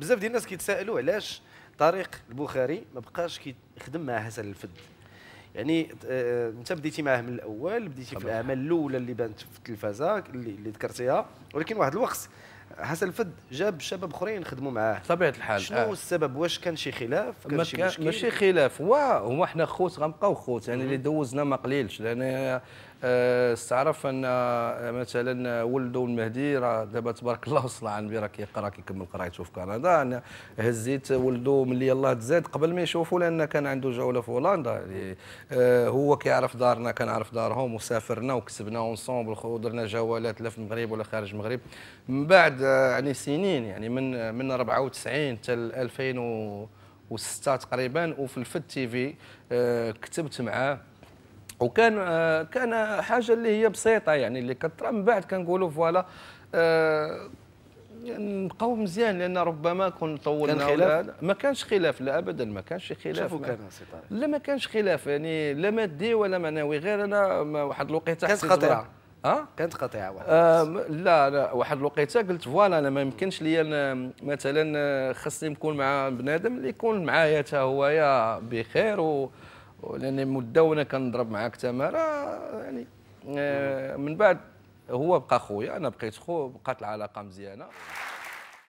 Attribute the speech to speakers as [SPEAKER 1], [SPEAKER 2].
[SPEAKER 1] بزاف ديال الناس كيتسائلوا علاش طريق البخاري ما بقاش كيخدم مع حسن الفد يعني آه انت بديتي معاه من الاول بديتي في الاعمال الاولى اللي بانت في التلفازه اللي, اللي ذكرتيها ولكن واحد الوقت حسن الفد جاب شباب اخرين خدموا معاه بطبيعه الحال شنو آه. السبب واش كان شي خلاف كان شي مشكل ماشي
[SPEAKER 2] خلاف هو هما حنا خوت غنبقاو خوت يعني اللي دوزنا ما قليلش لان استعرف آه، ان آه، مثلا آه، ولده المهدي راه دابا تبارك الله وصل عن راه كيقرا كيكمل قرايته في كندا انا هزيت ولده ملي يلاه تزاد قبل ما يشوفوا لان كان عنده جوله في هولندا هو كيعرف دارنا كنعرف دارهم وسافرنا وكسبنا اونسومبل ودرنا جولات لا في المغرب ولا خارج المغرب من بعد يعني سنين يعني من من 94 حتى 2006 تقريبا وفي الفت تي في كتبت معاه وكان آه، كان حاجه اللي هي بسيطه يعني اللي كثر من بعد كنقولوا فوالا آه، نبقاو يعني مزيان لان ربما كون طولنا كان خلاف؟ ما كانش خلاف لا ابدا ما كانش خلاف ما كان لا ما كانش خلاف يعني لا مادي ولا معنوي غير انا واحد الوقيته كانت قطيعه
[SPEAKER 1] اه كانت قطيعه واحد
[SPEAKER 2] آه لا لا واحد الوقيته قلت فوالا انا ما يمكنش ليا مثلا آه، خصني نكون مع بنادم اللي يكون معايا حتى هو بخير و لان وانا كنضرب معاك تماره يعني آه، من بعد هو بقى خويا انا بقيت خو بقات العلاقه مزيانه